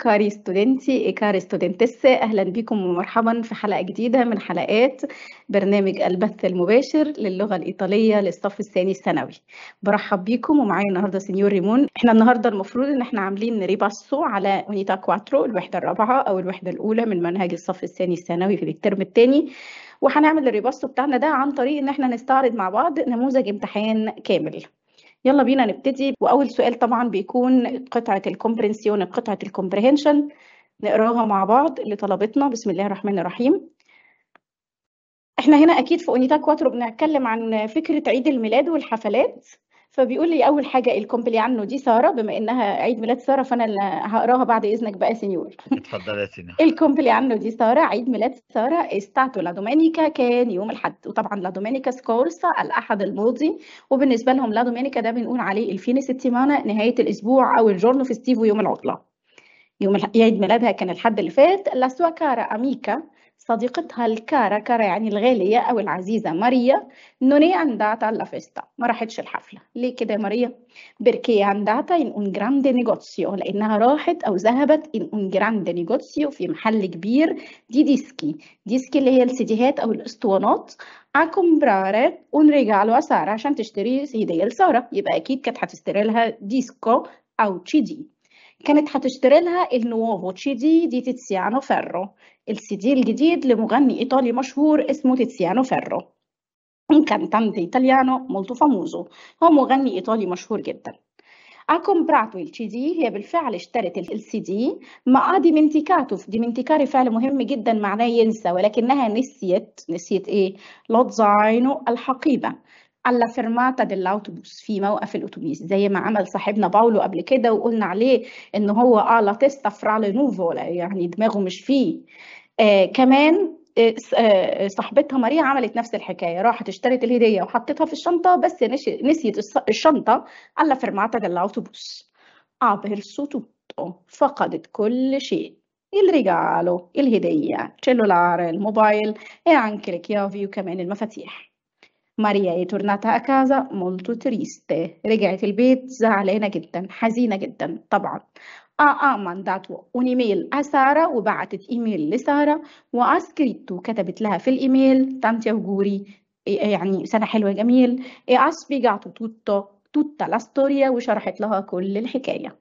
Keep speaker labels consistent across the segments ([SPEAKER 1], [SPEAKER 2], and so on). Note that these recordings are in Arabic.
[SPEAKER 1] كاري ستودنتي كاري ستودنتس اهلا بكم ومرحبا في حلقه جديده من حلقات برنامج البث المباشر للغه الايطاليه للصف الثاني الثانوي برحب بكم ومعايا النهارده سنيور ريمون احنا النهارده المفروض ان احنا عاملين ريباسو على اونيتا كواترو الوحده الرابعه او الوحده الاولى من منهج الصف الثاني الثانوي في الترم الثاني وهنعمل الريباسو بتاعنا ده عن طريق ان احنا نستعرض مع بعض نموذج امتحان كامل يلا بينا نبتدي واول سؤال طبعا بيكون قطعه الكومبرنسيون قطعه الكومبريهنشن نقراها مع بعض لطلبتنا بسم الله الرحمن الرحيم احنا هنا اكيد في اونيتا كواترو بنتكلم عن فكره عيد الميلاد والحفلات فبيقول لي اول حاجه الكومبلي عنه دي ساره بما انها عيد ميلاد ساره فانا اللي هقراها بعد اذنك بقى سنيور
[SPEAKER 2] اتفضل يا سنيور
[SPEAKER 1] الكومبلي عنه دي ساره عيد ميلاد ساره استاتو لا دومينيكا كان يوم الاحد وطبعا لا دومينيكا سكورسا الاحد الماضي وبالنسبه لهم لا دومينيكا ده بنقول عليه الفين ستيمانا نهايه الاسبوع او الجورنو فيستيفو يوم العطله يوم عيد ميلادها كان الحد اللي فات لا سواكارا اميكا صديقتها الكارا كارا يعني الغالية أو العزيزة ماريا نوني أنداتا alla festa ما راحتش الحفلة ليه كده يا ماريا؟ بيركي andata إن أون grande نيجوتسيو لأنها راحت أو ذهبت إن أون grande نيجوتسيو في محل كبير دي ديسكي ديسكي اللي هي السيديهات أو الأسطوانات أكم comprare أون ريجالو سارة عشان تشتري هدية لسارة يبقى أكيد كانت هتشتري لها ديسكو أو تشيدي دي كانت هتشتري لها النوافو تشي دي دي تيتسيانو فيرو السي دي الجديد لمغني ايطالي مشهور اسمه تيتسيانو فيرو un cantante italiano فاموزو famoso هو مغني ايطالي مشهور جدا ha comprato il CD هي بالفعل اشترت السي دي مع آه ديمنتيكاتو ديمنتيكاري فعل مهم جدا معناه ينسى ولكنها نسيت نسيت ايه لوتزاينو الحقيبه alla fermata dell'autobus في موقف الاتوبيس زي ما عمل صاحبنا باولو قبل كده وقلنا عليه ان هو اه لا تesta frale نوفو يعني دماغه مش فيه آه كمان آه،, آه صاحبتها ماريا عملت نفس الحكايه راحت اشترت الهديه وحطيتها في الشنطه بس نسيت الشنطه alla فرماتا dell'autobus ha perso tutto فقدت كل شيء الرجالو الهديه تشيلولار الموبايل e anche le chiavi وكمان المفاتيح ماريا è أكازا مولتو تريستي رجعت البيت زعلانة جدا حزينة جدا طبعا. آآ مانداتو ونيميل أسارة وبعتت إيميل لسارة وأسكريتو كتبت لها في الإيميل تانتي وجوري يعني سنة حلوة جميل e بيجاتو توتو توتا لاستوريا وشرحت لها كل الحكاية.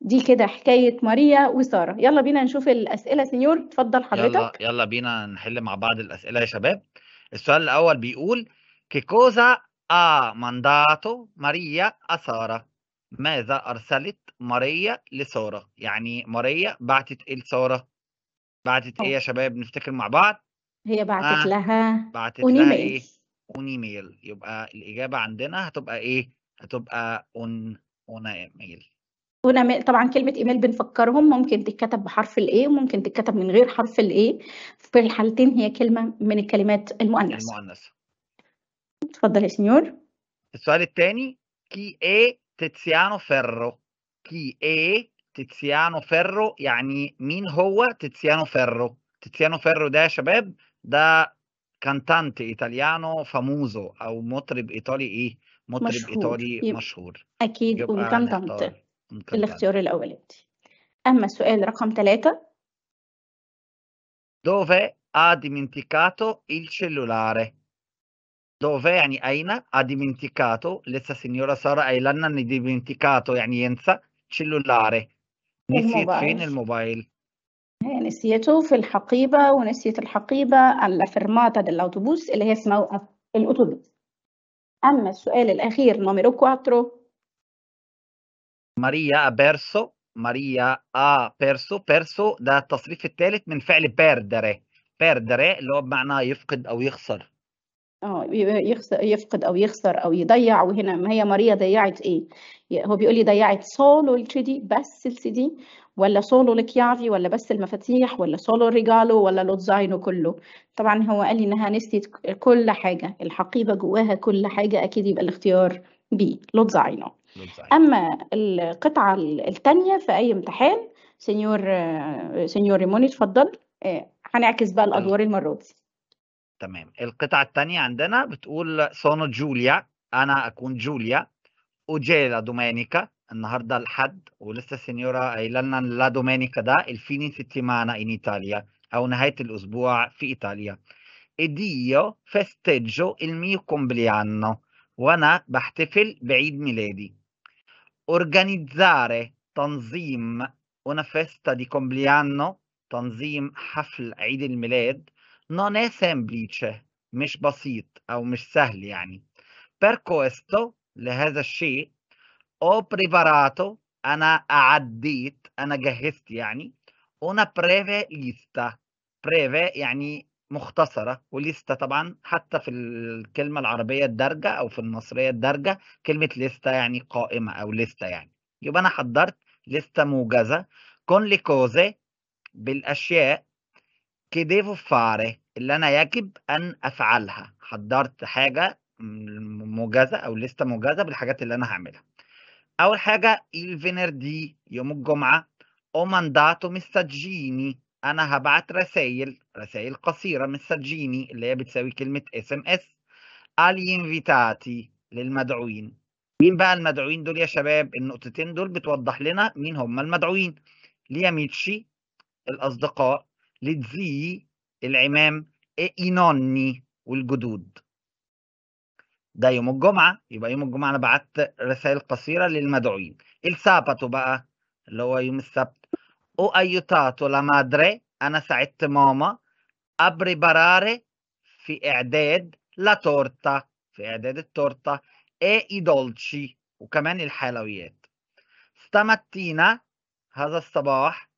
[SPEAKER 1] دي كده حكاية ماريا وسارة يلا بينا نشوف الأسئلة سنيور حضرتك يلا حضرتك
[SPEAKER 2] يلا بينا نحل مع بعض الأسئلة يا شباب السؤال الأول بيقول Che cosa ha mandato Maria a Sara? ماذا أرسلت ماريا لسارة؟ يعني ماريا بعتت إيه لسارة؟ بعتت إيه يا شباب نفتكر مع بعض؟
[SPEAKER 1] هي بعتت آه. لها
[SPEAKER 2] بعتت لها إيه؟ اون ايميل يبقى الإجابة عندنا هتبقى إيه؟ هتبقى اون اون ايميل
[SPEAKER 1] طبعا كلمة ايميل بنفكرهم ممكن تتكتب بحرف الايه وممكن تتكتب من غير حرف الايه في الحالتين هي كلمة من الكلمات المؤنثة المؤنثة تفضل يا سنيور
[SPEAKER 2] السؤال الثاني chi è Tiziano Ferro chi è تيتسيانو فيرو يعني مين هو تيتسيانو فيرو تيتسيانو فيرو ده يا شباب ده كانتانت ايطاليانو فاموزو او مطرب ايطالي ايه مطرب مشهور. ايطالي يب... مشهور اكيد وكانتانت
[SPEAKER 1] الاختيار الاولاني اما السؤال رقم ثلاثة
[SPEAKER 2] dove ha dimenticato il cellulare dove يعني Aina ha dimenticato l'essa signora Sara e قايلة إن dimenticato يعني ينسى cellulare
[SPEAKER 1] نسيت فين
[SPEAKER 2] الموبايل
[SPEAKER 1] نسيته في الحقيبة ونسيت الحقيبة alla fermata dell'autobus اللي هي اسمه الأوتوبيس أما السؤال الأخير numero 4
[SPEAKER 2] ماريا ha perso ماريا ha perso perso ده التصريف الثالث من فعل perdere perdere اللي هو بمعنى يفقد أو يخسر
[SPEAKER 1] آه يخسر يفقد أو يخسر أو يضيّع وهنا ما هي ماريا ضيّعت إيه؟ هو بيقول لي ضيّعت solo الCD بس دي ولا سولو الكيافي ولا بس المفاتيح ولا سولو الريجالو ولا لوتزاينو كُلّه؟ طبعًا هو قال لي إنها نسيت كل حاجة، الحقيبة جواها كل حاجة أكيد يبقى الاختيار بي لوتزاينو. لوتزاينو. أمّا القطعة الثانيه في أي امتحان سينيور سينيور ريموني اتفضل آه، هنعكس بقى الأدوار المرّة دي.
[SPEAKER 2] تمام القطعة الثانية عندنا بتقول سونو جوليا أنا أكون جوليا أوجيلا دومينيكا النهاردة الحد ولسه سينيورا قايلة لنا لا دومينيكا ده الفيني سيتيمانا إن إيطاليا أو نهاية الأسبوع في إيطاليا إديو فستيجو الميو كومبليانو وأنا بحتفل بعيد ميلادي أورجانيزاري تنظيم una festa دي كومبليانو تنظيم حفل عيد الميلاد non è semplice مش بسيط أو مش سهل يعني per questo لهذا الشيء ho preparato أنا أعديت أنا جهزت يعني una breve lista breve يعني مختصرة وليستا طبعا حتى في الكلمة العربية الدارجة أو في المصرية الدارجة كلمة ليستا يعني قائمة أو ليستا يعني يبقى أنا حضرت ليستا موجزة كون لكوزي بالأشياء che devo fare اللي أنا يجب أن أفعلها حضرت حاجة موجزة أو لستة موجزة بالحاجات اللي أنا هعملها أول حاجة il venerdì يوم الجمعة ho mandato messaggini أنا هبعت رسايل رسايل قصيرة messaggini اللي هي بتساوي كلمة اس ام اس agli invitati للمدعوين مين بقى المدعوين دول يا شباب النقطتين دول بتوضح لنا مين هم المدعوين ليا ميتشي الأصدقاء للي العمام اي نوني والجدود ده يوم الجمعة يبقى يوم الجمعة أنا بعت رسائل قصيرة للمدعوين الساباتو بقى اللي هو يوم السبت او ايوتاتو لا مادري أنا ساعدت ماما أبري براري في إعداد لا تورتا في إعداد التورتة اي اي دولشي وكمان الحلويات ستاماتينا هذا الصباح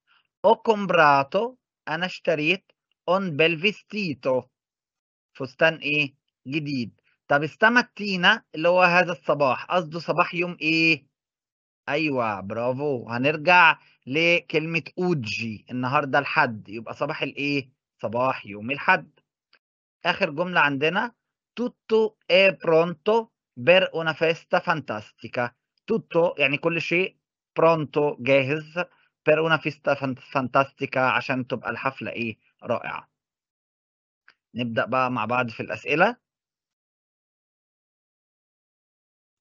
[SPEAKER 2] او كومبراتو أنا اشتريت أون بلفيستيتو فستان إيه جديد طب استمتينا اللي هو هذا الصباح قصده صباح يوم إيه أيوة برافو هنرجع لكلمة أوجي النهاردة الحد يبقى صباح الإيه صباح يوم الحد آخر جملة عندنا توتو اي برونتو بير اونا فيستا فانتاستيكا توتو يعني كل شيء برونتو جاهز سبيرونا فيستا فانتاستيكا عشان تبقى الحفلة إيه رائعة نبدأ بقى مع بعض في الأسئلة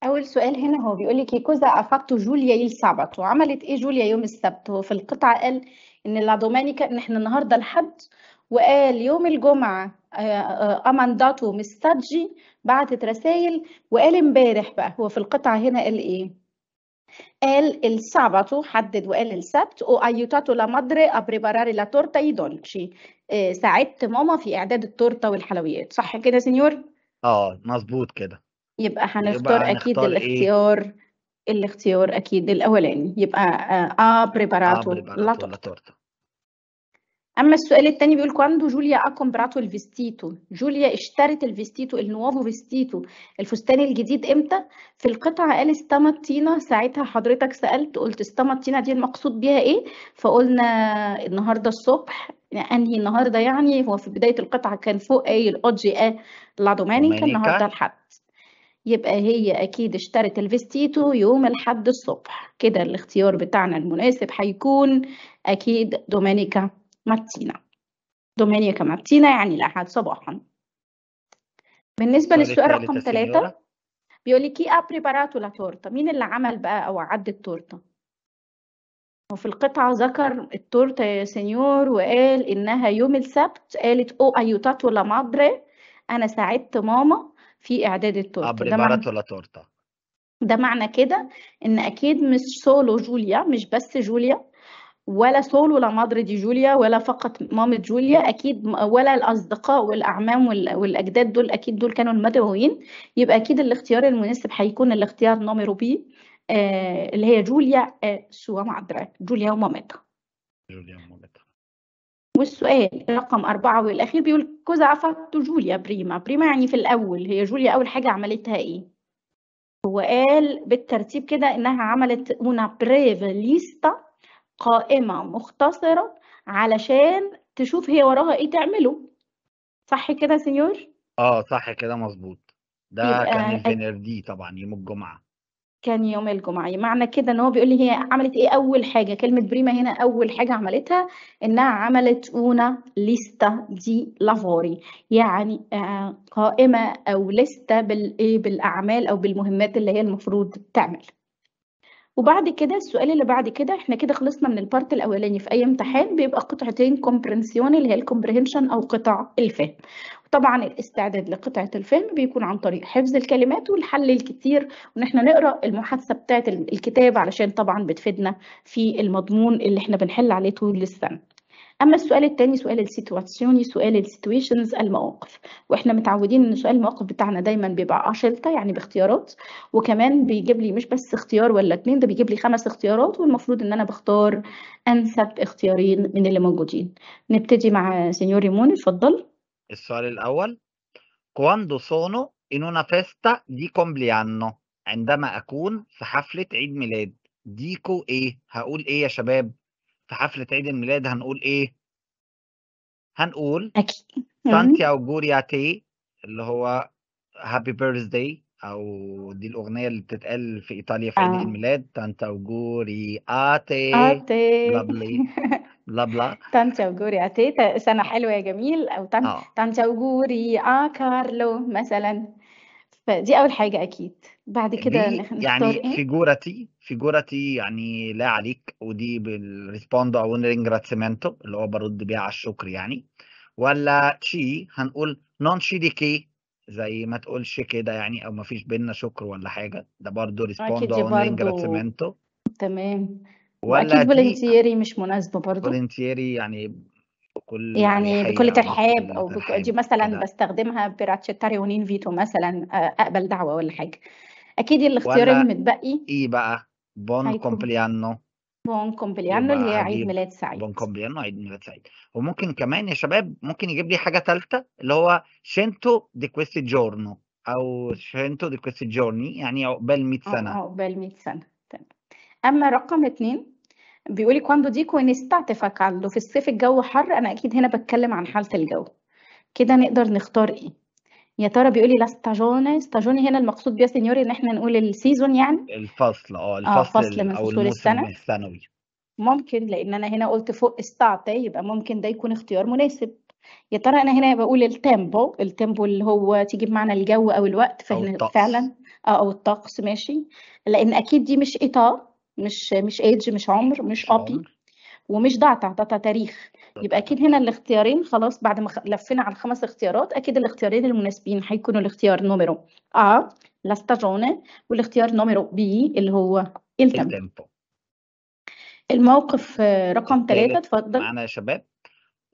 [SPEAKER 1] أول سؤال هنا هو بيقول لك كوزا أفاكتو جوليا يل سابت وعملت إيه جوليا يوم السبت هو في القطعة قال إن لا إن إحنا النهاردة الحد وقال يوم الجمعة آه، آه، أمانداتو مستاجي بعتت رسائل وقال امبارح بقى هو في القطعة هنا قال إيه؟ قال السبت حدد وقال السبت وأيوتاتو aiutato la madre a preparare la ساعدت ماما في إعداد التورتة والحلويات، صح كده سينيور؟
[SPEAKER 2] آه، مظبوط كده.
[SPEAKER 1] يبقى يبقى هنختار أكيد إيه؟ الاختيار الاختيار أكيد الأولاني، يبقى آه،, آه،, آه، بريباراتو لا تورتا اما السؤال الثاني بيقول كواندو جوليا ا الفيستيتو جوليا اشترت الفيستيتو النوافو فيستيتو الفستان الجديد امتى في القطعه قال استمطينا ساعتها حضرتك سالت قلت استمطينا دي المقصود بيها ايه فقلنا النهارده الصبح يعني انهي النهارده يعني هو في بدايه القطعه كان فوق اي الاودجي ا آه، لادومانيكا النهارده الحد يبقى هي أكيد اشترت الفيستيتو يوم الحد الصبح كده الاختيار بتاعنا المناسب هيكون أكيد دومينيكا ماتينا domenica كماتينا يعني الأحد صباحا بالنسبة للسؤال رقم ثلاثة بيقول لي كي ابريباراتو لا تورتا مين اللي عمل بقى أو عد التورتة وفي القطعة ذكر التورتة يا سينيور وقال إنها يوم السبت قالت أو أيوتاتو لا مادري أنا ساعدت ماما في إعداد التورتة ده معنى لا ده معنى كده إن أكيد مش سولو جوليا مش بس جوليا ولا سول ولا مادر دي جوليا ولا فقط مامة جوليا أكيد ولا الأصدقاء والأعمام والأجداد دول أكيد دول كانوا المدعوين يبقى أكيد الاختيار المناسب هيكون الاختيار نوميرو بي آه اللي هي جوليا آه سوا مادرة جوليا ومامتها جوليا ومامتها والسؤال رقم أربعة والأخير بيقول كوزا عفت جوليا بريما بريما يعني في الأول هي جوليا أول حاجة عملتها إيه هو قال بالترتيب كده إنها عملت una breve ليستا قائمة مختصرة علشان تشوف هي وراها إيه تعمله صح كده سنيور؟
[SPEAKER 2] آه صح كده مظبوط ده كان يبقى دي طبعا يوم الجمعة
[SPEAKER 1] كان يوم الجمعة معنى كده ان هو بيقول لي هي عملت ايه اول حاجة كلمة بريما هنا اول حاجة عملتها انها عملت اونا ليستا دي لافوري يعني آه، قائمة او لستة بالايه بالاعمال او بالمهمات اللي هي المفروض تعمل وبعد كده السؤال اللي بعد كده احنا كده خلصنا من البارت الاولاني في اي امتحان بيبقى قطعتين كومبرنسيون اللي هي الكومبرهنشن او قطع الفهم طبعا الاستعداد لقطعه الفهم بيكون عن طريق حفظ الكلمات والحل الكتير وان احنا نقرا المحادثه بتاعه الكتاب علشان طبعا بتفيدنا في المضمون اللي احنا بنحل عليه طول السنه اما السؤال الثاني سؤال السيتواسيوني سؤال السيتويشنز المواقف واحنا متعودين ان سؤال المواقف بتاعنا دايما بيبقى اشلته يعني باختيارات وكمان بيجيب لي مش بس اختيار ولا اتنين ده بيجيب لي خمس اختيارات والمفروض ان انا بختار انسب اختيارين من اللي موجودين نبتدي مع سينيور ريمون اتفضل
[SPEAKER 2] السؤال الاول كواندو سونو ان una festa di compleanno عندما أكون في حفلة عيد ميلاد ديكو إيه؟ هقول إيه يا شباب؟ في حفلة عيد الميلاد هنقول إيه؟ هنقول أكيد يعني؟ سانتياو تي اللي هو هابي بيرثداي أو دي الأغنية اللي بتتقال في إيطاليا في آه. عيد الميلاد تانتاو آتي آتي لابلي بلا بلا
[SPEAKER 1] تانتي اوجوري تي سنة حلوة يا جميل أو تانتا آه. تانتي اوجوري آ كارلو مثلا فدي أول حاجة أكيد بعد كده دي يعني نختار يعني إيه
[SPEAKER 2] فيجورتي فيجورتي يعني لا عليك ودي بالريسبوند او رينجراتسمنتو اللي هو برد بيها على الشكر يعني ولا تشي هنقول نون شي دي كي زي ما تقولش كده يعني او ما فيش بينا شكر ولا حاجه ده برضه ريسبوند أكيد دي او برضه رينجراتسمنتو
[SPEAKER 1] تمام ولا وأكيد دي فولنتيري مش مناسبة برضو
[SPEAKER 2] فولنتيري يعني بكل يعني بكل ترحاب
[SPEAKER 1] او بكل دي مثلا لا. بستخدمها براتشيتاري ونين فيتو مثلا آه، اقبل دعوه ولا حاجه اكيد الاختيار المتبقي
[SPEAKER 2] ايه بقى بون كومبليانو
[SPEAKER 1] بون كومبليانو اللي هي عيد ميلاد سعيد بون
[SPEAKER 2] كومبليانو عيد ميلاد سعيد وممكن كمان يا شباب ممكن يجيب لي حاجه ثالثه اللي هو شينتو دي كويستي جورنو او شينتو دي كويستي جورني يعني عقبال 100 سنه عقبال
[SPEAKER 1] 100 سنه تمام اما رقم اثنين بيقولي كواندو ديكو ان estate fa caldo في الصيف الجو حر انا اكيد هنا بتكلم عن حالة الجو كده نقدر نختار ايه يا ترى بيقولي لا ستاجوني ستاجوني هنا المقصود بيها سينيوري ان احنا نقول السيزون يعني
[SPEAKER 2] الفصل اه اه الفصل من او فصول الموسم السنة الثانوي
[SPEAKER 1] ممكن لان انا هنا قلت فوق استعطي يبقى ممكن ده يكون اختيار مناسب يا ترى انا هنا بقول التيمبو التيمبو اللي هو تيجي بمعنى الجو او الوقت او فهنا الطقس فعلا اه او الطقس ماشي لان اكيد دي مش ايطا مش مش ايدج مش عمر مش ابي ومش داتا داتا تاريخ يبقى اكيد هنا الاختيارين خلاص بعد ما لفينا على الخمس اختيارات اكيد الاختيارين المناسبين هيكونوا الاختيار نوميرو ا لا ستاجونه والاختيار نوميرو بي اللي هو التمبو الموقف آه، رقم ثلاثة اتفضل
[SPEAKER 2] معانا يا شباب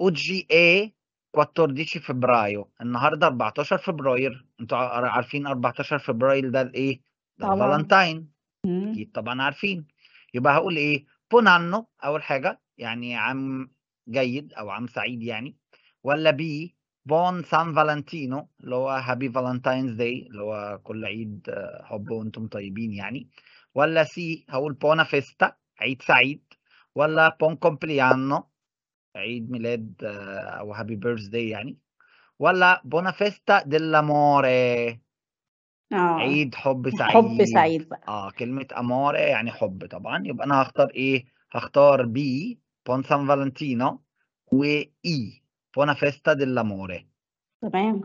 [SPEAKER 2] او جي اي 14 فبراير النهارده 14 فبراير انتوا عارفين 14 فبراير ده الايه؟ ده فالنتاين اكيد طبعا عارفين يبقى هقول ايه بون عنه اول حاجه يعني عم جيد او عم سعيد يعني ولا بي بون سان فالنتينو اللي هو هابي فالنتاينز داي اللي هو كل عيد آه، حب وانتم طيبين يعني ولا سي هقول بونا فيستا عيد سعيد ولا بون كومبليانو عيد ميلاد آه، او هابي بيرث داي يعني ولا بونا فيستا ديلاموري
[SPEAKER 1] آه. عيد حب سعيد حب سعيد
[SPEAKER 2] بقى اه كلمة أمارة يعني حب طبعا يبقى أنا هختار إيه؟ هختار بي بون سان فالنتينو اي بونا فيستا دلاموري
[SPEAKER 1] تمام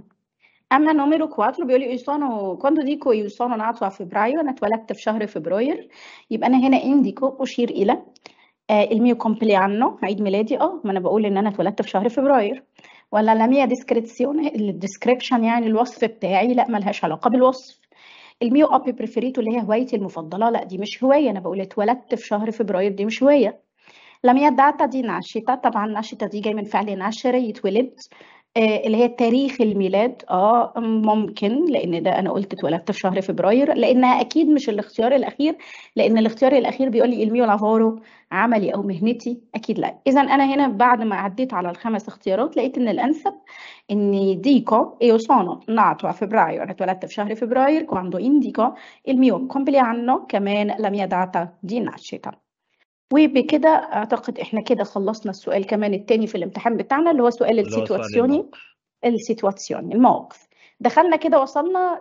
[SPEAKER 1] أما نوميرو كواترو بيقول لي sono كوندو ديكو يوسونو sono nato a أنا اتولدت في شهر فبراير يبقى أنا هنا إنديكو أشير إلى الميو الميو كومبليانو عيد ميلادي أه ما أنا بقول إن أنا اتولدت في شهر فبراير ولا لا ميا ديسكريبسيون الديسكريبشن يعني الوصف بتاعي لا ملهاش علاقه بالوصف الميو ابي بريفيريتو اللي هي هوايتي المفضله لا دي مش هوايه انا بقول اتولدت في شهر فبراير دي مش هوايه ميا داتا دي ناشطه طبعا ناشطه دي جاي من فعل ناشره يتولد آه، اللي هي تاريخ الميلاد آه، ممكن لإن ده أنا قُلت اتولدت في شهر فبراير، لإنها أكيد مش الاختيار الأخير، لإن الاختيار الأخير بيقول لي الميو لافارو عملي أو مهنتي، أكيد لأ. إذًا أنا هنا بعد ما عدّيت الخمس اختيارات، لقيت إن الأنسب ان ديكو ايو sono nato فبراير أنا اتولدت في شهر فبراير، كواندو انديكو الميو mio compleanno, che me la mia data وبكده أعتقد إحنا كده خلصنا السؤال كمان التاني في الامتحان بتاعنا اللي هو سؤال السيتواسيوني السيتواسيوني الموقف. السيتواسيوني المواقف دخلنا كده وصلنا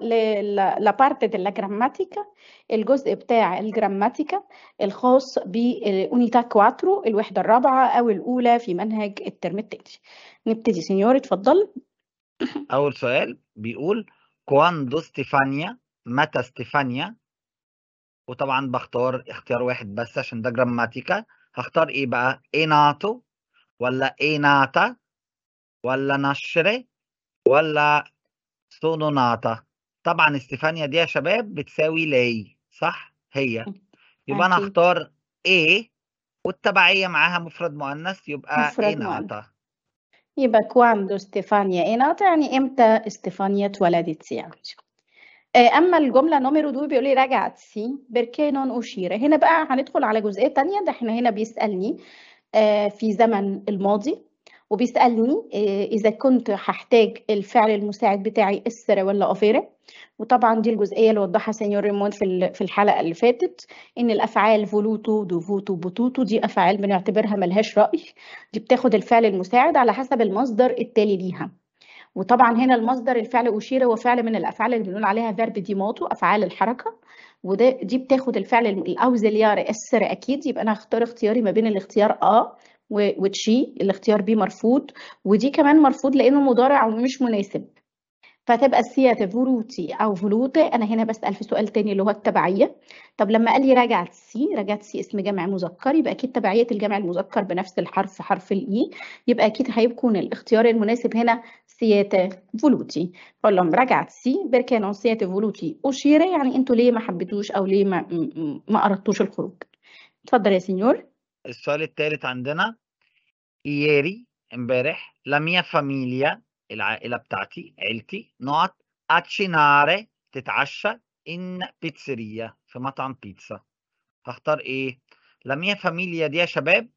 [SPEAKER 1] لبارت دي جراماتيكا الجزء بتاع الجراماتيكا الخاص بالونيتا كواترو الوحدة الرابعة أو الأولى في منهج الترم التاني نبتدي سينيور اتفضل
[SPEAKER 2] أول سؤال بيقول كواندو ستيفانيا متى ستيفانيا وطبعا بختار اختيار واحد بس عشان ده جراماتيكا هختار ايه بقى ايناتو ولا ايناتا ولا نشري ولا سونوناتا طبعا استفانيا دي يا شباب بتساوي لاي صح هي يبقى انا هختار ايه والتبعيه معاها مفرد مؤنث يبقى ايناتا
[SPEAKER 1] يبقى كواندو استفانيا ايناتا يعني امتى استفانيا اتولدت يعني آه، اما الجمله نوميرو دو بيقول لي رجعت سي بركي نون اشيره هنا بقى هندخل على جزئيه تانية ده احنا هنا بيسالني آه، في زمن الماضي وبيسالني آه، اذا كنت هحتاج الفعل المساعد بتاعي اسر ولا افيره وطبعا دي الجزئيه اللي وضحها سينيور ريمون في في الحلقه اللي فاتت ان الافعال فولوتو دوفوتو بوتوتو دي افعال بنعتبرها ملهاش راي دي بتاخد الفعل المساعد على حسب المصدر التالي ليها وطبعا هنا المصدر الفعل أشير هو فعل من الأفعال اللي بنقول عليها فيرب موتو أفعال الحركة وده دي بتاخد الفعل الأوزيليار أسر أكيد يبقى أنا هختار اختياري ما بين الاختيار آ آه وتشي الاختيار بي مرفوض ودي كمان مرفوض لأنه مضارع ومش مناسب فتبقى السياده فروتي او فلوتي انا هنا بسال في سؤال تاني اللي هو التبعيه طب لما قال لي رجعت سي رجعت سي اسم جمع مذكر يبقى اكيد تبعيه الجمع المذكر بنفس الحرف حرف الاي e. يبقى اكيد هيكون الاختيار المناسب هنا سياتا فولوتي اقول لهم رجعت سي بركانون سياتا فولوتي اشيره يعني انتوا ليه ما حبيتوش او ليه ما ما اردتوش الخروج اتفضل يا سينيور
[SPEAKER 2] السؤال الثالث عندنا ياري امبارح لاميا فاميليا العائله بتاعتي عيلتي نقعد اتشيناري تتعشى ان بيتسيريا في مطعم بيتزا هختار ايه لا فاميليا دي يا شباب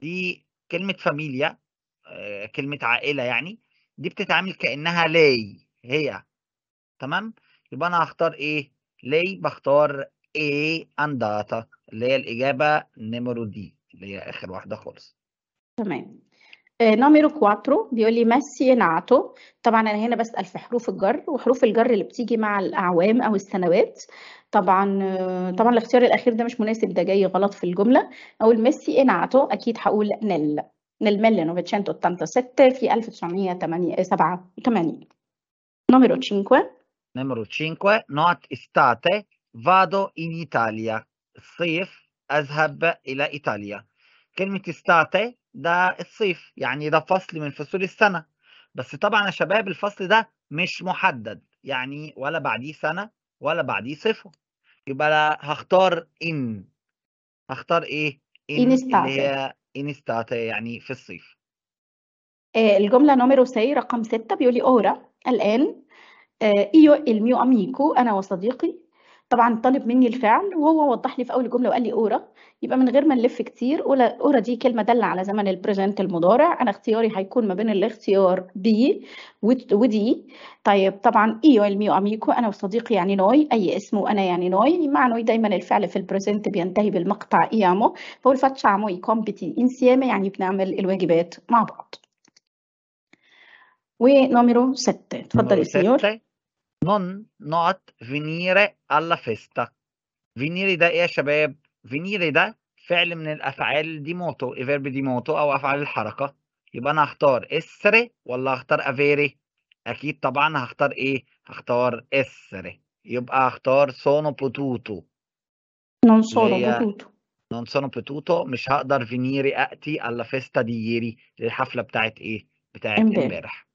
[SPEAKER 2] دي كلمه فاميليا آه، كلمه عائله يعني دي بتتعامل كانها لي هي تمام يبقى انا هختار ايه لي بختار ايه انداتا اللي هي الاجابه نمرو دي اللي هي اخر واحده خالص
[SPEAKER 1] تمام آه، نمرة 4 بيقول لي نعتو طبعا انا هنا بسال في حروف الجر وحروف الجر اللي بتيجي مع الاعوام او السنوات طبعا آه، طبعا الاختيار الاخير ده مش مناسب ده جاي غلط في الجمله اقول نعتو اكيد هقول نل نل ميل نوفيتشنتو ستة في 1987
[SPEAKER 2] نمرة 5 Numero 5 نوت استاتي فادو ان ايطاليا الصيف أذهب إلى إيطاليا كلمة استاتي ده الصيف يعني ده فصل من فصول السنة بس طبعا يا شباب الفصل ده مش محدد يعني ولا بعديه سنة ولا بعديه صفة يبقى هختار إن هختار إيه؟ إن اللي هي إن يعني في
[SPEAKER 1] الصيف آه، الجملة نمرة سي رقم ستة بيقول لي أورا الآن آه، إيو الميو أميكو أنا وصديقي طبعًا طلب منّي الفعل، وهو وضّح لي في أول جمله وقال لي أورا، يبقى من غير ما نلِف كتير أورا دي كلمة دالة على زمن البريزنت المضارع، أنا اختياري هيكون ما بين الاختيار بي ودي، طيب طبعًا Io الميو اميكو أنا وصديقي يعني نوي أي اسم وأنا يعني نوي مع نوي دايمًا الفعل في البريزنت بينتهي بالمقطع ايامو فهو facciamo i compiti insieme يعني بنعمل الواجبات مع بعض. ونمرو 6 اتفضل يا Signor.
[SPEAKER 2] non not venire alla festa فينيري ده ايه يا شباب فينيري ده فعل من الافعال دي موتو ايفيرب دي موتو او افعال الحركه يبقى انا هختار اسري ولا هختار افيري اكيد طبعا هختار ايه هختار اسري يبقى هختار sono potuto نون sono potuto نون sono potuto مش هقدر فينيري اتي الا فيستا دييري للحفله بتاعت ايه بتاعت امبارح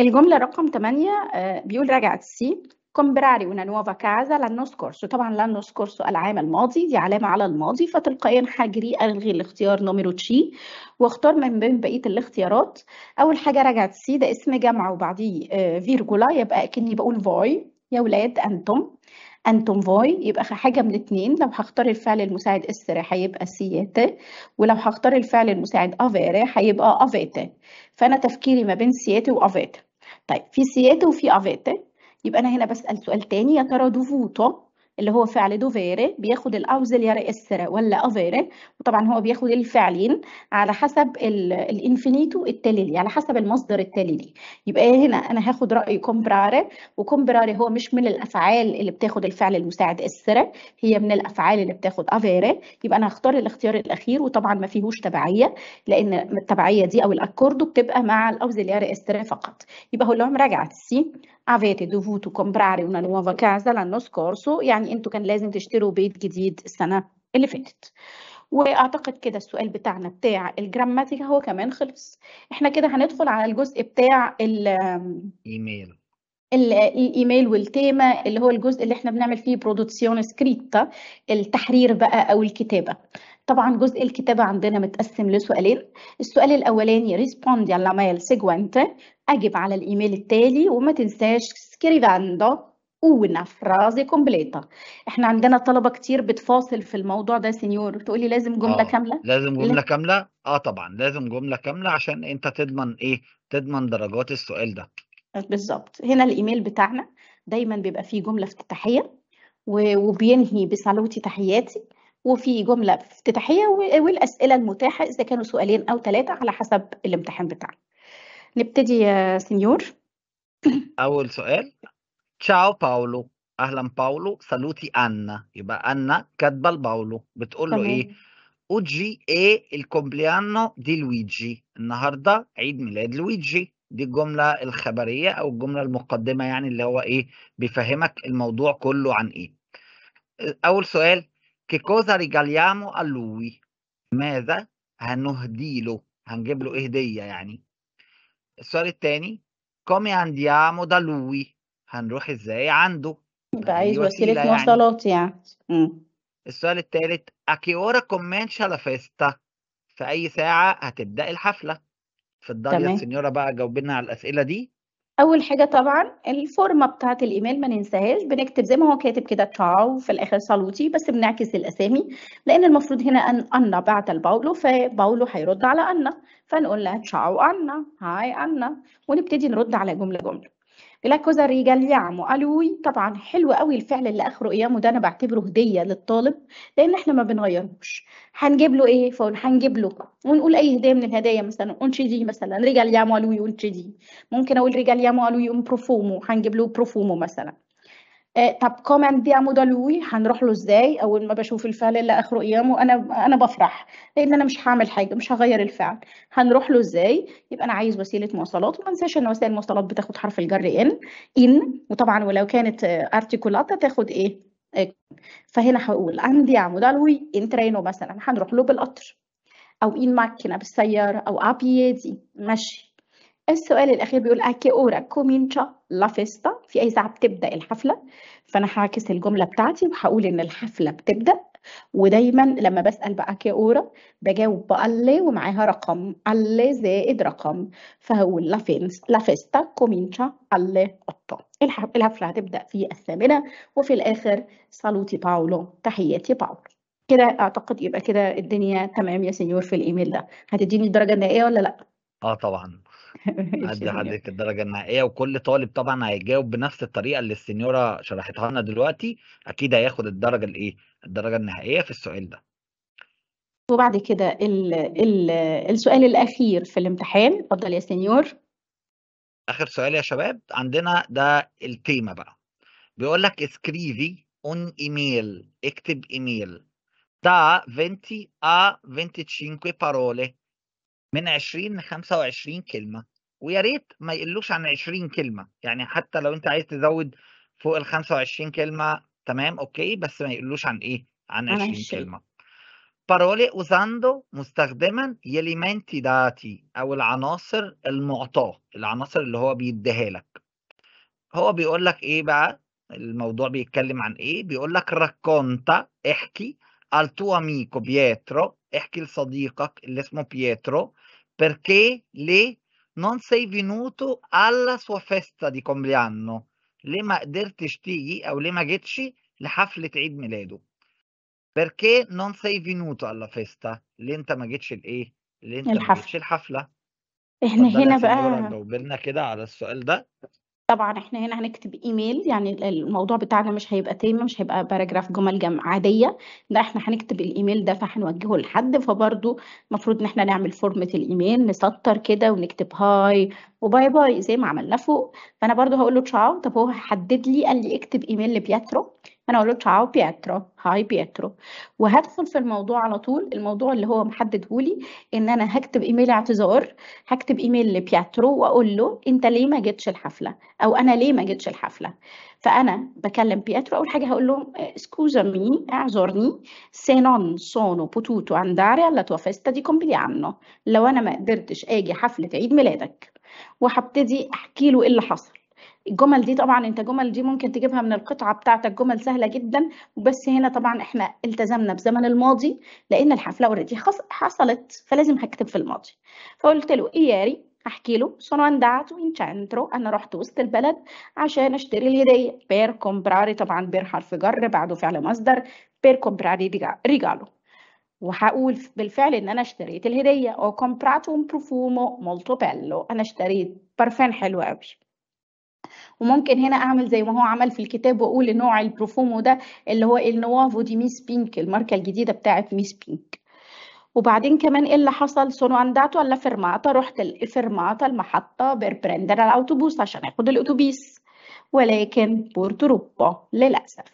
[SPEAKER 1] الجملة رقم 8 آه، بيقول راجع سي كومبراري una nuova casa لانو سكورسو طبعا لانو سكورسو العام الماضي دي علامة على الماضي فتلقائيا هجري ألغي الاختيار نمرو تشي واختار من بين بقية الاختيارات أول حاجة راجع سي ده اسم جمع وبعديه آه، فيرجولا يبقى أكني بقول فوي يا ولاد أنتم ان تنفوي يبقى حاجه من اتنين لو هختار الفعل المساعد استر هيبقى سياتي ولو هختار الفعل المساعد افيري هيبقى افيتي فانا تفكيري ما بين سياتي وافيتي طيب في سياتي وفي افيتي يبقى انا هنا بسال سؤال تاني يا ترى دوفوتو اللي هو فعل دوفيري بياخد الاوزيلياري إسر ولا افيري وطبعا هو بياخد الفعلين على حسب الانفينيتو التالي على حسب المصدر التالي لي يبقى هنا انا هاخد راي كومبراري وكومبراري هو مش من الافعال اللي بتاخد الفعل المساعد إسر هي من الافعال اللي بتاخد افيري يبقى انا هختار الاختيار الاخير وطبعا ما فيهوش تبعيه لان التبعيه دي او الاكوردو بتبقى مع الاوزيلياري إسر فقط يبقى هقول لهم راجعه السي avete dovuto comprare una nuova casa l'anno scorso يعني انتوا كان لازم تشتروا بيت جديد السنة اللي فاتت واعتقد كده السؤال بتاعنا بتاع الجراماتيكا هو كمان خلص احنا كده هندخل على الجزء بتاع الايميل الايميل والتيما اللي هو الجزء اللي احنا بنعمل فيه برودكسيون سكريتا التحرير بقى او الكتابة طبعا جزء الكتابة عندنا متقسم لسؤالين السؤال الأولاني ريسبوند على مايل سيجوانتي أجب على الإيميل التالي وما تنساش سكريفاندو una frase completa احنا عندنا طلبه كتير بتفاصل في الموضوع ده سينيور تقولي لازم جمله آه. كامله
[SPEAKER 2] لازم جمله لا. كامله اه طبعا لازم جمله كامله عشان انت تضمن ايه تضمن درجات السؤال ده
[SPEAKER 1] بالظبط هنا الايميل بتاعنا دايما بيبقى فيه جمله افتتاحيه وبينهي بسالوتي تحياتي وفي جملة افتتاحية والأسئلة المتاحة إذا كانوا سؤالين أو ثلاثة على حسب الامتحان بتاعنا نبتدي يا سنيور
[SPEAKER 2] أول سؤال تشاو باولو أهلا باولو سالوتي أنا يبقى أنا كاتبة لباولو بتقول له إيه أوجي إيه الكومبليانو دي لويجي النهاردة عيد ميلاد لويجي دي الجملة الخبرية أو الجملة المقدمة يعني اللي هو إيه بيفهمك الموضوع كله عن إيه أول سؤال che cosa regaliamo a lui ماذا هنهدي هنجيب له ايه هديه يعني السؤال الثاني come andiamo da lui هنروح ازاي عنده يبقى عايز وسيله مواصلات يعني السؤال الثالث a che ora comincia la festa في اي ساعه هتبدا الحفله اتفضلي يا سنيوره بقى جاوبنا على الاسئله دي
[SPEAKER 1] أول حاجة طبعًا الفورمة بتاعة الإيميل ما ننساهاش، بنكتب زي ما هو كاتب كده تشاو في الآخر صالوتي، بس بنعكس الأسامي، لإن المفروض هنا أن أنا بعت لباولو، فباولو هيرد على أنا، فنقول لها تشاو أنا، هاي أنا، ونبتدي نرد على جملة، جملة. لا كوزا ريجاليامو الوي طبعا حلو قوي الفعل اللي اخره ايامو ده انا بعتبره هديه للطالب لان احنا ما بنغيرهوش هنجيب له ايه فقول هنجيب له ونقول اي هديه من الهدايا مثلا اونشي دي مثلا ريجاليامو الوي اونشي دي ممكن اقول ريجاليامو الوي ام بروفومو هنجيب له بروفومو مثلا آه، طب كومنت دي عموده لوي هنروح له ازاي اول ما بشوف الفعل اللي اخره ايامه انا انا بفرح لان انا مش هعمل حاجه مش هغير الفعل هنروح له ازاي يبقى انا عايز وسيله مواصلات وما انساش ان وسائل المواصلات بتاخد حرف الجر ان ان وطبعا ولو كانت ارتيكولات تاخد إيه؟, ايه فهنا هقول عندي عموده لوي ان ترينو مثلا هنروح له بالقطر او ان ماكينه بالسياره او ابيدي ماشي السؤال الاخير بيقول اكي اورا كومينشا لا فيستا في اي ساعه بتبدا الحفله فانا هعكس الجمله بتاعتي وهقول ان الحفله بتبدا ودايما لما بسال بقى اورا بجاوب بالي ومعاها رقم الي زائد رقم فهقول لا فينس لا فيستا كومينشا الي اوتو الحفله هتبدا في الثامنه وفي الاخر سالوتي باولو تحياتي باولو كده اعتقد يبقى كده الدنيا تمام يا سنيور في الايميل ده هتديني الدرجه النهائيه ولا لا اه طبعا عدي حضرتك
[SPEAKER 2] الدرجة النهائية وكل طالب طبعًا هيجاوب بنفس الطريقة اللي السنيورة شرحتها لنا دلوقتي، أكيد هياخد الدرجة الإيه، الدرجة النهائية في السؤال ده.
[SPEAKER 1] وبعد كده السؤال الأخير في الامتحان، اتفضل يا سنيور.
[SPEAKER 2] آخر سؤال يا شباب عندنا ده التيمة بقى، بيقول لك اسكريفي اون ايميل اكتب ايميل دا 20 ا 25 parole من 20 ل 25 كلمه ويا ريت ما يقلوش عن 20 كلمه يعني حتى لو انت عايز تزود فوق ال 25 كلمه تمام اوكي بس ما يقلوش عن ايه عن 20 عشرين. كلمه parole usando مستخدما يليمنتي elementi dati او العناصر المعطاه العناصر اللي هو بيديها لك هو بيقول لك ايه بقى الموضوع بيتكلم عن ايه بيقول لك racconta احكي al tuo amico Pietro احكي لصديقك اللي اسمه Pietro perché lei non sei venuto alla sua festa di compleanno ليه ما قدرتش تيجي أو ليه ما جيتش لحفلة عيد ميلاده perché non sei venuto alla festa ليه أنت ما جيتش الإيه ليه أنت ما الحفل جيتش الحفلة
[SPEAKER 1] احنا اتفضل يا هنا سيدورة بقى
[SPEAKER 2] جاوبنا كده على السؤال ده
[SPEAKER 1] طبعًا إحنا هنا هنكتب إيميل، يعني الموضوع بتاعنا مش هيبقى تيمة، مش هيبقى paragraph جُمل جمع عادية، لأ إحنا هنكتب الإيميل ده فهنوجّهه لحد، فبرضه المفروض إن إحنا نعمل فورمة الإيميل، نسطّر كده ونكتب هاي وباي باي زي ما عملنا فوق، فأنا برضه هقول له تشاو طب هو هيحدد لي قال لي اكتب إيميل لبيترو. انا اقول له تشاو بيترو هاي بيترو وهدخل في الموضوع على طول الموضوع اللي هو لي ان انا هكتب ايميل اعتذار هكتب ايميل لبياترو واقول له انت ليه ما جيتش الحفله او انا ليه ما جيتش الحفله فانا بكلم بياترو اول حاجه هقول له سكوزا مي اعذرني سي نون سونو بوتوتو انداري على tua دي di compleanno لو انا ما قدرتش اجي حفله عيد ميلادك وهبتدي احكي له ايه اللي حصل الجمل دي طبعا انت جمل دي ممكن تجيبها من القطعه بتاعتك جمل سهله جدا بس هنا طبعا احنا التزمنا بزمن الماضي لان الحفله اوريدي حصلت فلازم هكتب في الماضي فقلت له اياري احكي له سونو andato انشانترو انا رحت وسط البلد عشان اشتري الهديه بير كومبراري طبعا بير حرف جر بعده فعل مصدر بير كومبراري ريجالو وهقول بالفعل ان انا اشتريت الهديه او كومبراتو ان بروفومو مولتو بيلو انا اشتريت برفان حلو قوي وممكن هنا اعمل زي ما هو عمل في الكتاب واقول نوع البروفومو ده اللي هو النوافو دي ميس بينك الماركه الجديده بتاعه ميس بينك وبعدين كمان ايه اللي حصل سونو انداتو ولا فرماتا رحت الفرماتا المحطه بربرندر الاوتوبوس عشان اخد الاتوبيس ولكن بورتو روبا للاسف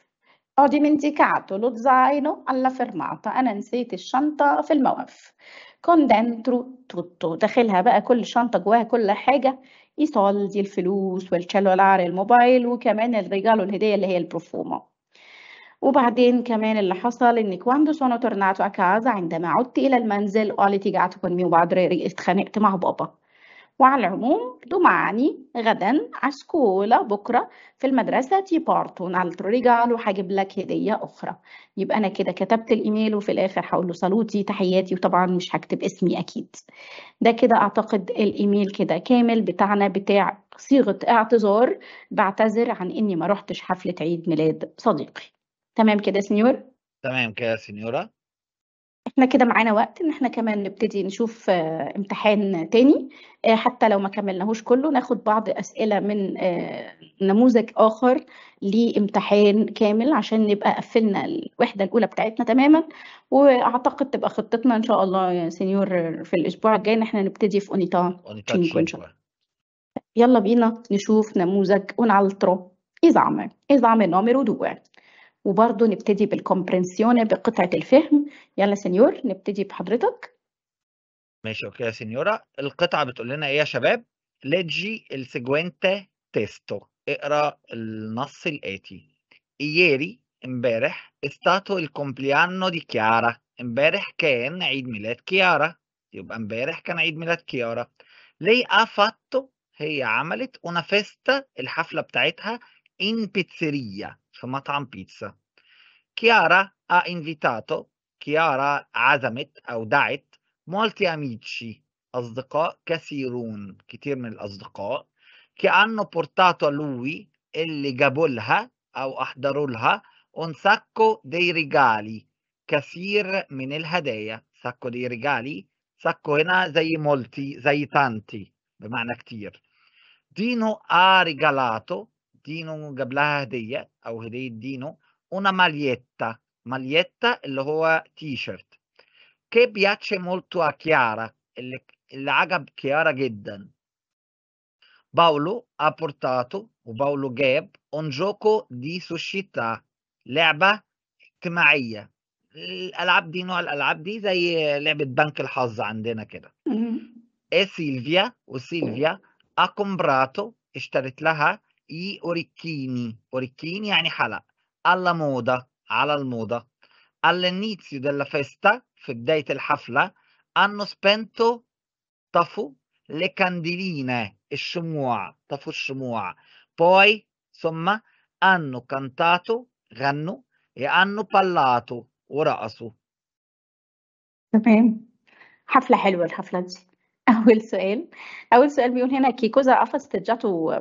[SPEAKER 1] ho dimenticato lo zaino alla fermata انا نسيت الشنطه في الموقف كون توتو داخلها بقى كل شنطه جواها كل حاجه ايصال دي الفلوس والتشالو الموبايل وكمان الرجال والهديه اللي هي البروفوما وبعدين كمان اللي حصل ان كواندو سونو tornato اكازا عندما عدت الى المنزل قالت جعت كون مي وبعد اتخانقت مع بابا وعلى العموم دمعني غدا عسكولة بكرة في المدرسة تي بارتون على الترجال وحاجب لك هدية أخرى يبقى أنا كده كتبت الإيميل وفي الآخر هقول له صالوتي تحياتي وطبعا مش هكتب اسمي أكيد ده كده أعتقد الإيميل كده كامل بتاعنا بتاع صيغة اعتذار بعتذر عن إني ما رحتش حفلة عيد ميلاد صديقي تمام كده يا سنيور؟
[SPEAKER 2] تمام كده يا سنيورة
[SPEAKER 1] إحنا كده معانا وقت إن إحنا كمان نبتدي نشوف آه، امتحان تاني، آه، حتى لو ما كمّلناهوش كلّه ناخد بعض أسئلة من آه، نموذج آخر لامتحان كامل عشان نبقى قفّلنا الوحدة الأولى بتاعتنا تمامًا، وأعتقد تبقى خطتنا إن شاء الله يا سنيور في الأسبوع الجاي إن إحنا نبتدي في اونيتا Cinque إن شاء الله. بينا نشوف نموذج اذا عمل اذا عمل numero 2. وبرضه نبتدي بالكومبرنسيون بقطعة الفهم يلا سنيور نبتدي بحضرتك
[SPEAKER 2] ماشي اوكي يا سنيورة القطعة بتقول لنا ايه يا شباب لجي السيجوينتا تيستو اقرا النص الآتي ieri امبارح استاتو stato il كيارا di Chiara امبارح كان عيد ميلاد كيارا يبقى امبارح كان عيد ميلاد كيارا لي افاتو هي عملت una فيستا الحفلة بتاعتها in pizzeria chiamata Un Pizza. Chiara ha invitato, Chiara عزمت أو دعت molti amici أصدقاء كثيرون كتير من che hanno portato a lui اللي جابوا o أو un sacco dei regali كثير من الهدايا sacco dei regali sacco هنا زي molti زي tanti بمعنى ktir. Dino ha regalato دينو جاب لها هديه او هديه دينو una مالييتا مالييتا اللي هو تي شيرت كي بياتشي مولتو a اللي, اللي عجب كيارا جدا باولو أبورتاتو وباولو جاب أون جوكو دي سوشيتا لعبه اجتماعيه الالعاب دي نوع الالعاب دي زي لعبه بنك الحظ عندنا كده ايه سيلفيا وسيلفيا اكومبراتو اشترت لها i orecchini, orecchini yani alla moda, alla moda, all'inizio della festa, في بداية Hafla, hanno spento, tafu, le candiline, shumua, tafu shumua. poi, insomma, hanno cantato, غنوا, e hanno ballato, ورقصوا.
[SPEAKER 1] تمام. حفلة حلوة الحفلة دي. أول سؤال أول سؤال بيقول هنا كيكوزا قفزت جاتو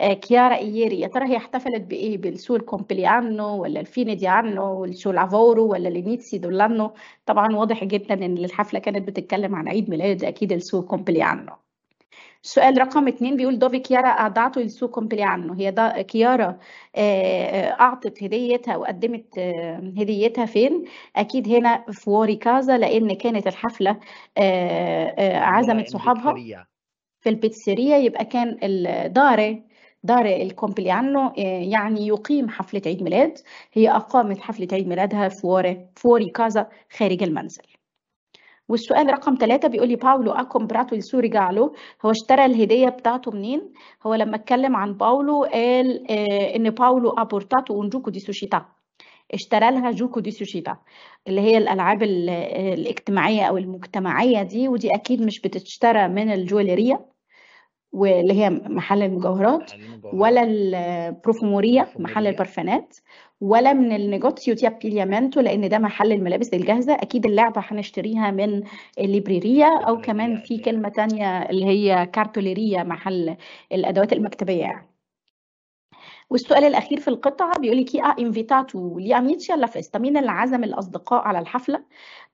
[SPEAKER 1] آه، كيارا إييري يا ترى هي احتفلت بإيه بالسو الكومبليانو ولا الفيني دي عنه والسو العافورو ولا لينيتسي دولانو طبعا واضح جدا إن الحفلة كانت بتتكلم عن عيد ميلاد أكيد السو كومبليانو سؤال رقم اثنين بيقول دوفي كيارا أدعته لسو كومبليانو هي كيارا آه، آه، أعطت هديتها وقدمت هديتها فين؟ أكيد هنا في كازا لأن كانت الحفلة عزمت صحابها في البيتسيريا يبقى كان الداري دار الكومبليانو آه، يعني يقيم حفلة عيد ميلاد هي أقامت حفلة عيد ميلادها فوري, فوري كازا خارج المنزل والسؤال رقم ثلاثة بيقول لي باولو براتو يسوري جعلو هو اشترى الهدية بتاعته منين؟ هو لما اتكلم عن باولو قال آه، ان باولو ابورتاتو ونجوكو دي سوشيتا اشترى لها جوكو دي سوشيتا اللي هي الالعاب آه، الاجتماعية او المجتمعية دي ودي اكيد مش بتشترى من الجواليرية واللي هي محل المجوهرات ولا البروفوموريا محل البرفانات ولا من النيجوتسيو تياب ابيليامنتو لان ده محل الملابس الجاهزه اكيد اللعبه هنشتريها من الليبريريا او كمان في كلمه تانية اللي هي كارتوليريا محل الادوات المكتبيه يعني والسؤال الاخير في القطعه بيقول لك ايه انفيتاتو لي اميتشيا لا فيستا مين اللي عزم الاصدقاء على الحفله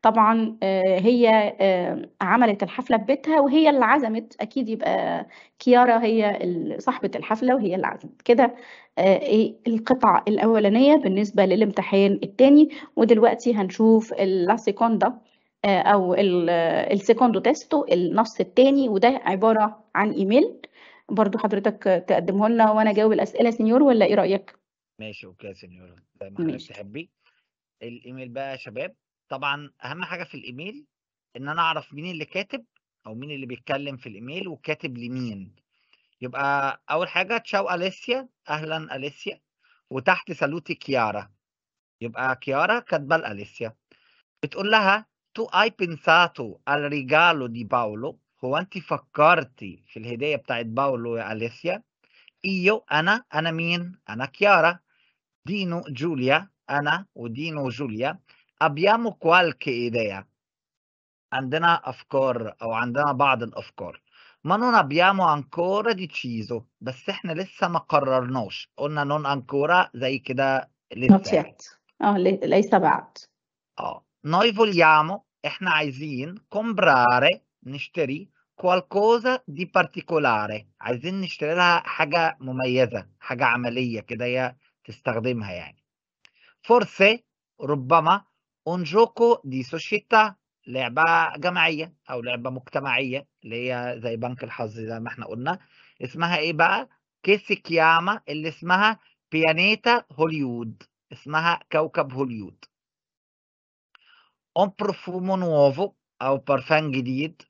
[SPEAKER 1] طبعا آه، هي آه، عملت الحفله في بيتها وهي اللي عزمت اكيد يبقى كيارا هي صاحبه الحفله وهي اللي عزمت كده آه، إيه، القطعه الاولانيه بالنسبه للامتحان الثاني ودلوقتي هنشوف لا سيكوندا او السيكوندو تيستو النص الثاني وده عباره عن ايميل برضو حضرتك تقدمه لنا وانا اجاوب الاسئله سنيور ولا ايه رايك
[SPEAKER 2] ماشي اوكي يا سنيور زي ما حضرتك تحبي الايميل بقى يا شباب طبعًا أهم حاجة في الإيميل إن أنا أعرف مين اللي كاتب أو مين اللي بيتكلم في الإيميل وكاتب لمين. يبقى أول حاجة تشاو أليسيا، أهلًا أليسيا، وتحت سالوتي كيارا. يبقى كيارا كاتبة لأليسيا، بتقول لها: تو اي بنساتو الريجالو دي باولو هو أنتِ فكرتي في الهدية بتاعة باولو يا أليسيا؟ ايو أنا، أنا مين؟ أنا كيارا. دينو جوليا أنا ودينو جوليا. abbiamo qualche idea عندنا أفكار أو عندنا بعض الأفكار ما non abbiamo ancora deciso بس احنا لسه ما قررناش قلنا non ancora زي كده لسه not yet
[SPEAKER 1] اه ليس بعد
[SPEAKER 2] اه noi vogliamo احنا عايزين comprare نشتري qualcosa di particolare عايزين نشتري لها حاجة مميزة حاجة عملية كده هي تستخدمها يعني forse ربما جوكو دي سوشيتا لعبة جماعية أو لعبة مجتمعية اللي هي زي بنك الحظ زي ما احنا قلنا اسمها إيه بقى؟ كيسيكياما اللي اسمها بيانيتا هوليود اسمها كوكب هوليود اون بروفومو نوفو أو برفان جديد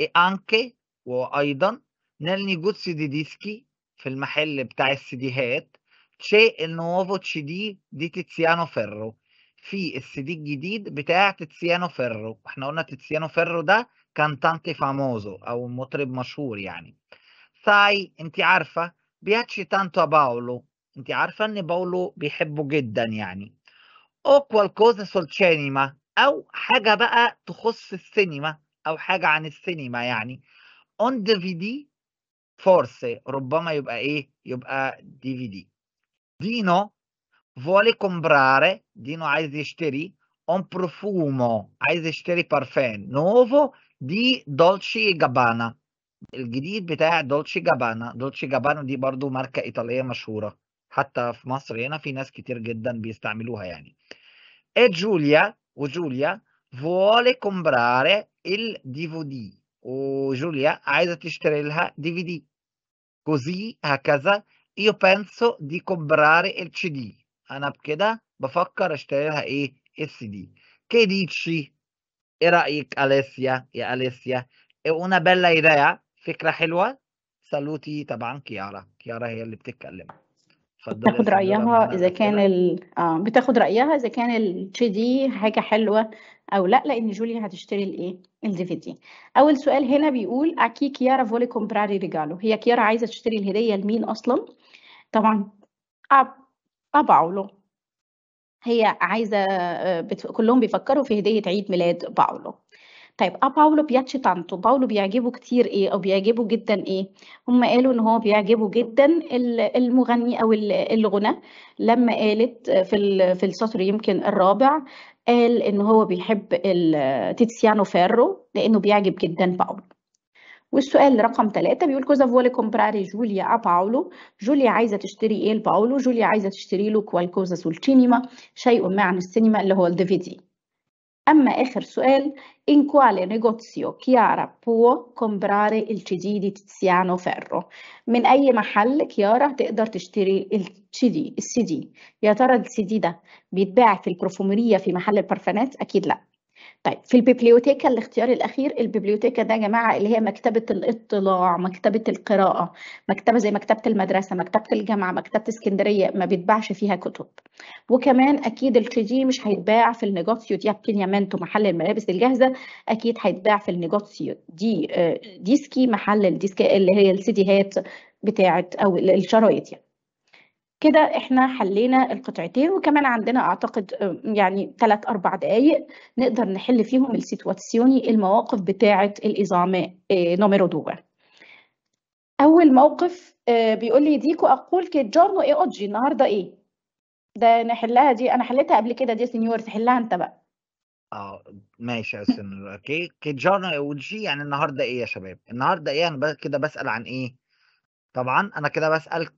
[SPEAKER 2] اي أنكي وأيضا نال نيجوتسي دي ديسكي في المحل بتاع السيديهات تشي النوفو تشي دي دي تيتسيانو فيرو في السي دي الجديد بتاع تيتسيانو فيرو احنا قلنا تيتسيانو فيرو ده كان تانتي فاموزو او مطرب مشهور يعني ساي انت عارفه بياتشي تانتو باولو انت عارفه ان باولو بيحبه جدا يعني او كوالكوزا سينما او حاجه بقى تخص السينما او حاجه عن السينما يعني اون دي في دي فورسي ربما يبقى ايه يبقى دي في دي دينو vuole comprare, di Dino Eisesteri, un profumo Eisesteri Parfum nuovo di Dolce Gabbana. Il بتاع è Dolce Gabbana, Dolce Gabbana di ماركة marca مشهورة Masura. Hatta مصر هنا في ناس كتير جدا بيستعملوها e Giulia o Giulia vuole comprare il DVD o Giulia عايزة تشتري لها DVD così a casa io penso di comprare il CD انا بكده بفكر اشتريها ايه اس دي كيديتشي ايه رايك اليسيا يا اليسيا إيه بلا ايديا فكره حلوه سالوتي طبعا كيارا كيارا هي اللي بتتكلم
[SPEAKER 1] بتاخد رأيها إذا كان ال... آه بتاخد رأيها إذا كان التري دي حاجة حلوة أو لا لأن جوليا هتشتري الإيه؟ الدي في دي. أول سؤال هنا بيقول أكي كيارا فولي كومبراري ريجالو هي كيارا عايزة تشتري الهدية لمين أصلا؟ طبعا آه طبعوا هي عايزة آه، كلهم بيفكروا في هدية عيد ميلاد باولو طيب ا آه، باولو بياتشي تانتو باولو بيعجبه كتير ايه او بيعجبه جدا ايه هم قالوا ان هو بيعجبه جدا المغني او الغنى لما قالت في في السطر يمكن الرابع قال ان هو بيحب تيتسيانو فيرو لانه بيعجب جدا باولو والسؤال رقم ثلاثة بيقول كوزا فولي كومبراري جوليا ا باولو جوليا عايزة تشتري ايه لباولو جوليا عايزة تشتري له كوالكوزا سولتينيما شيء ما عن السينما اللي هو الديفيدي أما آخر سؤال ان كوالي negozio كيارا può كومبراري il CD di فيرو من أي محل كيارا تقدر تشتري السي السي دي يا ترى السي دي ده بيتباع في البرفوميرية في محل البرفانات أكيد لأ طيب في الببليوتيكا الاختيار الاخير الببليوتيكا ده يا جماعه اللي هي مكتبه الاطلاع مكتبه القراءه مكتبه زي مكتبه المدرسه مكتبه الجامعه مكتبه اسكندريه ما بيتباعش فيها كتب وكمان اكيد القديم مش هيتباع في النيجوتسيو دي بينيامنتو محل الملابس الجاهزه اكيد هيتباع في النيجوتسيو دي آه، ديسكي محل الديسك اللي هي السيديهات بتاعه او الشرايط يعني كده إحنا حلينا القطعتين وكمان عندنا أعتقد آه، يعني ثلاث اربع دقايق نقدر نحل فيهم السيتواتسيوني المواقف بتاعة الإزامة آه، نمرو دو أول موقف آه، بيقول لي ديكو أقول كي جورنو اي أوجي النهاردة إيه؟ ده نحلها دي أنا حليتها قبل كده دي سنيور تحلها أنت بقى
[SPEAKER 2] اه ماشي يا سنور اوكي اي اوجي يعني النهارده ايه يا شباب النهارده ايه انا كده بسال عن ايه طبعا انا كده بسال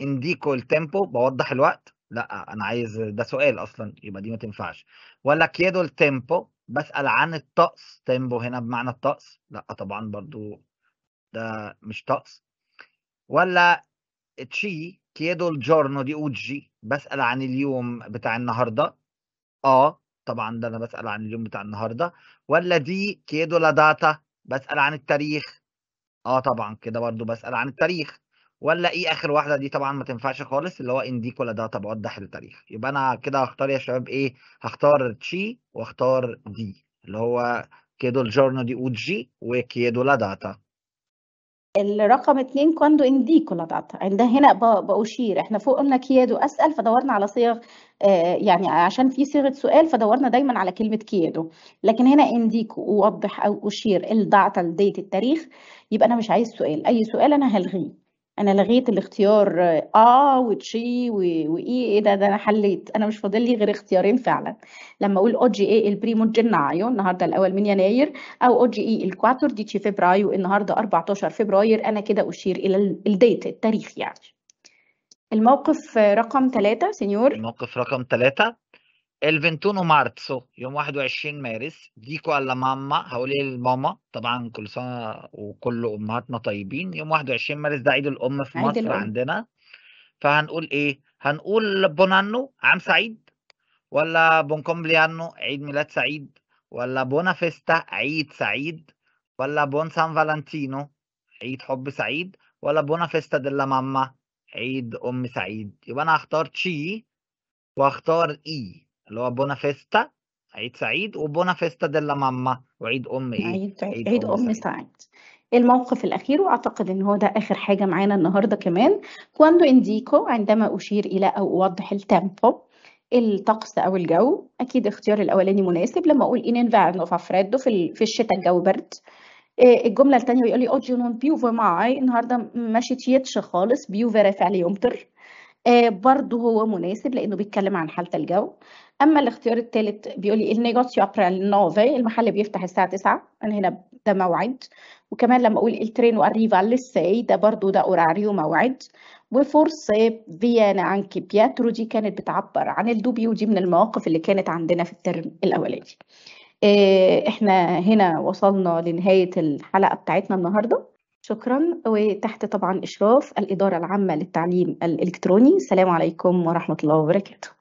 [SPEAKER 2] انديكو التيمبو بوضح الوقت لا انا عايز ده سؤال اصلا يبقى دي ما تنفعش ولا كيدو التيمبو بسال عن الطقس تيمبو هنا بمعنى الطقس لا طبعا برضو ده مش طقس ولا تشي كيدو الجورنو دي اوجي بسال عن اليوم بتاع النهارده اه طبعا ده انا بسال عن اليوم بتاع النهارده ولا دي كيدو لا داتا بسال عن التاريخ اه طبعا كده برضو بسال عن التاريخ ولا ايه اخر واحده دي طبعا ما تنفعش خالص اللي هو انديكو ولا ده طب ده التاريخ يبقى انا كده هختار يا شباب ايه هختار تشي واختار دي اللي هو كيدو الجورنو دي اوجي وكيدو لا داتا
[SPEAKER 1] الرقم اتنين كوندو انديكو لا داتا عندنا هنا بأشير احنا فوق قلنا كيادو أسأل فدورنا على صيغ آه يعني عشان في صيغة سؤال فدورنا دايما على كلمة كيادو لكن هنا انديكو أوضح أو أشير الداتا الديت التاريخ يبقى أنا مش عايز سؤال أي سؤال أنا هلغيه انا لغيت الاختيار اه وتشي وايه e، ايه ده ده انا حليت انا مش فاضل لي غير اختيارين فعلا لما اقول او جي اي البريمو جنايو النهارده الاول من يناير او او جي اي الكواتر دي فبرايو النهارده 14 فبراير انا كده اشير الى الديت التاريخ يعني الموقف آه، رقم ثلاثة سنيور
[SPEAKER 2] الموقف رقم ثلاثة ال 21 مارس يوم 21 مارس ديكو قال ماما هقول ايه لماما طبعا كل سنه وكل امهاتنا طيبين يوم 21 مارس ده عيد الام في عيد مصر الأم. عندنا فهنقول ايه هنقول بونانو عام سعيد ولا بونكومبليانو عيد ميلاد سعيد ولا بونا فيستا عيد سعيد ولا بون سان فالنتينو عيد حب سعيد ولا بونا فيستا ديلا ماما عيد ام سعيد يبقى انا هختار تشي واختار اي اللي هو بونا فيستا عيد سعيد وبونا فيستا ديلا ماما وعيد ام ايه عيد
[SPEAKER 1] عيد, عيد ام, أم سعيد. سعيد الموقف الأخير وأعتقد أن هو ده آخر حاجة معانا النهاردة كمان كواندو إنديكو عندما أشير إلى أو أوضح التيمبو الطقس او الجو اكيد اختيار الاولاني مناسب لما اقول ان انفيرنو فافريدو في في الشتاء الجو برد آه، الجمله الثانيه بيقول لي اوجي نون بيوفي معاي النهارده ما شتيتش خالص بيوفي رافع لي يمطر آه، برضه هو مناسب لانه بيتكلم عن حاله الجو اما الاختيار الثالث بيقول لي النيجوتيو ابريل نوفي المحل بيفتح الساعه 9 انا هنا ده موعد وكمان لما اقول الترينو واريفا لسي ده برضو ده اوراريو موعد وفرصة فيانا عنكي بياترو دي كانت بتعبر عن الدوبيو دي من المواقف اللي كانت عندنا في الترم الاولاني آه، احنا هنا وصلنا لنهاية الحلقة بتاعتنا النهاردة شكرا وتحت طبعا إشراف الإدارة العامة للتعليم الإلكتروني السلام عليكم ورحمة الله وبركاته